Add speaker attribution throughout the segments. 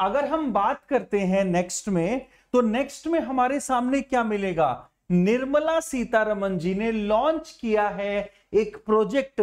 Speaker 1: अगर हम बात करते हैं नेक्स्ट में तो नेक्स्ट में हमारे सामने क्या मिलेगा निर्मला सीतारमन जी ने लॉन्च किया है एक प्रोजेक्ट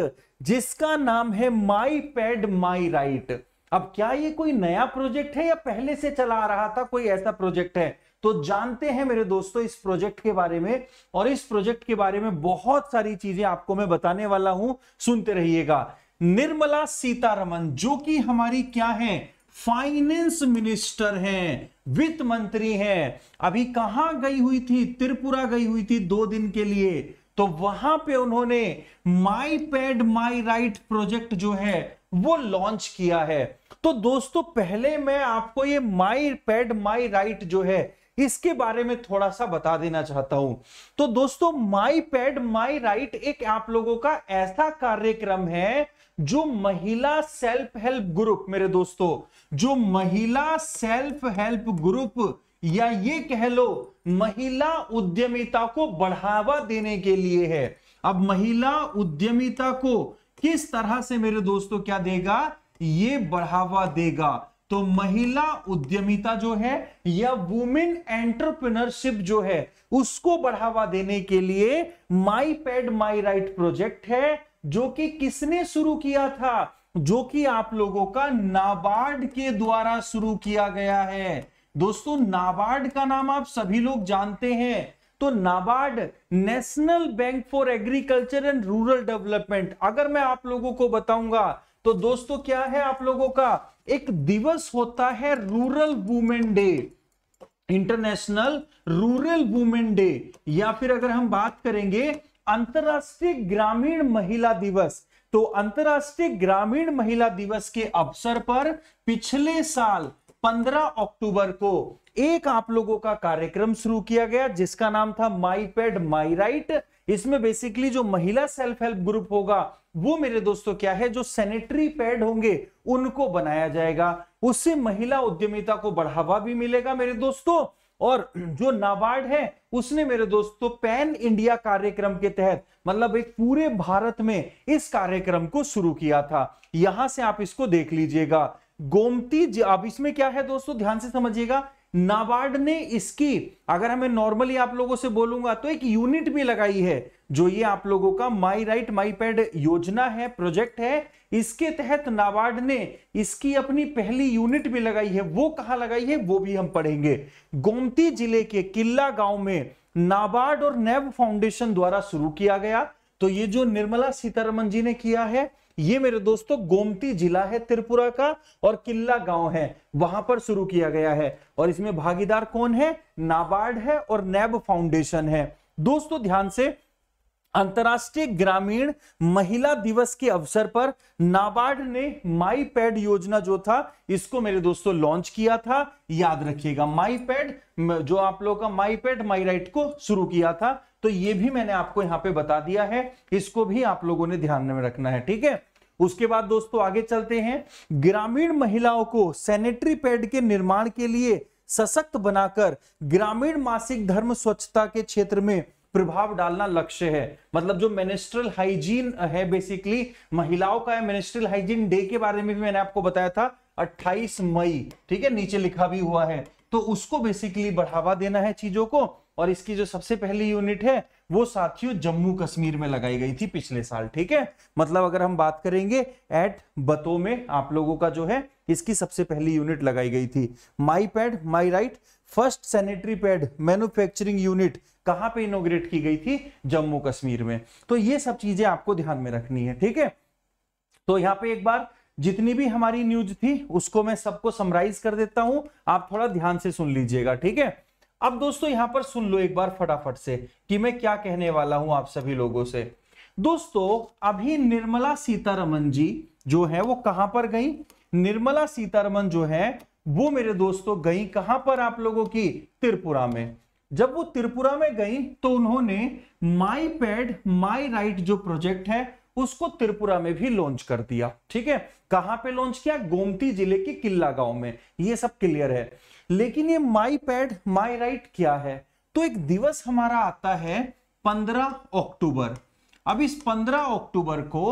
Speaker 1: जिसका नाम है माई पैड माई राइट अब क्या ये कोई नया प्रोजेक्ट है या पहले से चला आ रहा था कोई ऐसा प्रोजेक्ट है तो जानते हैं मेरे दोस्तों इस प्रोजेक्ट के बारे में और इस प्रोजेक्ट के बारे में बहुत सारी चीजें आपको मैं बताने वाला हूं सुनते रहिएगा निर्मला सीतारमन जो कि हमारी क्या है फाइनेंस मिनिस्टर हैं वित्त मंत्री हैं अभी कहां गई हुई थी त्रिपुरा गई हुई थी दो दिन के लिए तो वहां पे उन्होंने My Pad My Right project जो है वो लॉन्च किया है तो दोस्तों पहले मैं आपको ये माई पैड माई राइट जो है इसके बारे में थोड़ा सा बता देना चाहता हूं तो दोस्तों माई पैड माई राइट एक आप लोगों का ऐसा कार्यक्रम है जो महिला सेल्फ हेल्प ग्रुप मेरे दोस्तों जो महिला सेल्फ हेल्प ग्रुप या ये कह लो महिला उद्यमिता को बढ़ावा देने के लिए है अब महिला उद्यमिता को किस तरह से मेरे दोस्तों क्या देगा ये बढ़ावा देगा तो महिला उद्यमिता जो है या वुमेन एंटरप्रिनरशिप जो है उसको बढ़ावा देने के लिए My Pad My Right project है जो कि किसने शुरू किया था जो कि आप लोगों का नाबार्ड के द्वारा शुरू किया गया है दोस्तों नाबार्ड का नाम आप सभी लोग जानते हैं तो NABARD National Bank for Agriculture and Rural Development अगर मैं आप लोगों को बताऊंगा तो दोस्तों क्या है आप लोगों का एक दिवस होता है rural women day international rural women day या फिर अगर हम बात करेंगे अंतर्राष्ट्रीय ग्रामीण महिला दिवस तो अंतर्राष्ट्रीय ग्रामीण महिला दिवस के अवसर पर पिछले साल 15 अक्टूबर को एक आप लोगों का कार्यक्रम शुरू किया गया जिसका नाम था माई पेड माई राइट इसमें बेसिकली जो महिला सेल्फ हेल्प ग्रुप होगा वो मेरे दोस्तों क्या है जो सैनिटरी पैड होंगे उनको बनाया जाएगा उससे महिला उद्यमिता को बढ़ावा भी मिलेगा मेरे दोस्तों और जो नाबार्ड है उसने मेरे दोस्तों पैन इंडिया कार्यक्रम के तहत मतलब एक पूरे भारत में इस कार्यक्रम को शुरू किया था यहां से आप इसको देख लीजिएगा गोमती अब इसमें क्या है दोस्तों ध्यान से समझिएगा नाबार्ड ने इसकी अगर हमें नॉर्मली आप लोगों से बोलूंगा तो एक यूनिट भी लगाई है जो ये आप लोगों का माई राइट माई पैड योजना है प्रोजेक्ट है इसके तहत नाबार्ड ने इसकी अपनी पहली यूनिट भी लगाई है वो कहा लगाई है वो भी हम पढ़ेंगे गोमती जिले के किल्ला गांव में नाबार्ड और नेव फाउंडेशन द्वारा शुरू किया गया तो ये जो निर्मला सीतारमन जी ने किया है ये मेरे दोस्तों गोमती जिला है त्रिपुरा का और किल्ला गांव है वहां पर शुरू किया गया है और इसमें भागीदार कौन है नाबार्ड है और नैब फाउंडेशन है दोस्तों ध्यान से अंतर्राष्ट्रीय ग्रामीण महिला दिवस के अवसर पर नाबार्ड ने माई पैड योजना जो था इसको मेरे दोस्तों लॉन्च किया था याद रखिएगा माई पैड जो आप लोगों का माई पैड माई राइट को शुरू किया था तो ये भी मैंने आपको यहां पे बता दिया है इसको भी आप लोगों ने ध्यान में रखना है ठीक है उसके बाद दोस्तों आगे चलते हैं ग्रामीण महिलाओं को सैनिटरी पैड के निर्माण के लिए सशक्त बनाकर ग्रामीण मासिक धर्म स्वच्छता के क्षेत्र में प्रभाव डालना लक्ष्य है मतलब जो मेनेस्ट्रल हाइजीन है बेसिकली महिलाओं का है मेनेस्ट्रल हाइजीन डे के बारे में भी मैंने आपको बताया था 28 मई ठीक है नीचे लिखा भी हुआ है तो उसको बेसिकली बढ़ावा देना है चीजों को और इसकी जो सबसे पहली यूनिट है वो साथियों जम्मू कश्मीर में लगाई गई थी पिछले साल ठीक है मतलब अगर हम बात करेंगे एट बतो में आप लोगों का जो है इसकी सबसे पहली यूनिट लगाई गई थी My Pad My Right first sanitary pad manufacturing unit कहां पे इनोग्रेट की गई थी जम्मू कश्मीर में तो ये सब चीजें आपको ध्यान में रखनी है ठीक है तो यहां पे एक बार जितनी भी हमारी न्यूज थी उसको मैं सबको समराइज कर देता हूं आप थोड़ा ध्यान से सुन लीजिएगा ठीक है अब दोस्तों यहां पर सुन लो एक बार फटाफट से कि मैं क्या कहने वाला हूं आप सभी लोगों से दोस्तों अभी निर्मला सीतारमन जी जो है वो कहां पर गई निर्मला सीतारमन जो है वो मेरे दोस्तों गई कहां पर आप लोगों की त्रिपुरा में जब वो त्रिपुरा में गई तो उन्होंने माई पैड माई राइट जो प्रोजेक्ट है उसको त्रिपुरा में भी लॉन्च कर दिया ठीक है कहां पे लॉन्च किया गोमती जिले के किल्ला गांव में ये सब क्लियर है लेकिन ये माई पैड माई राइट क्या है तो एक दिवस हमारा आता है 15 अक्टूबर अब इस 15 अक्टूबर को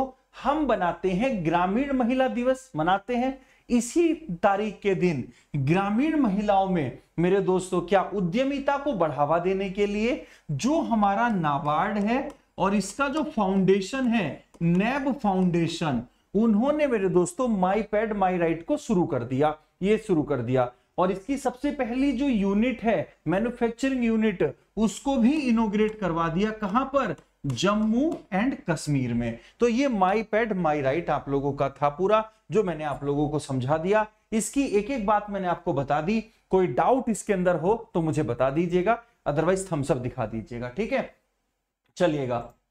Speaker 1: हम बनाते हैं ग्रामीण महिला दिवस मनाते हैं इसी तारीख के दिन ग्रामीण महिलाओं में मेरे दोस्तों क्या उद्यमिता को बढ़ावा देने के लिए जो हमारा नाबार्ड है और इसका जो फाउंडेशन है नैब फाउंडेशन उन्होंने मेरे दोस्तों माई पैड माई राइट को शुरू कर दिया ये शुरू कर दिया और इसकी सबसे पहली जो यूनिट है मैन्युफैक्चरिंग यूनिट उसको भी इनोग्रेट करवा दिया कहां पर जम्मू एंड कश्मीर में तो ये माई पैड माई राइट आप लोगों का था पूरा जो मैंने आप लोगों को समझा दिया इसकी एक एक बात मैंने आपको बता दी कोई डाउट इसके अंदर हो तो मुझे बता दीजिएगा अदरवाइज थम्सअप दिखा दीजिएगा ठीक है चलिएगा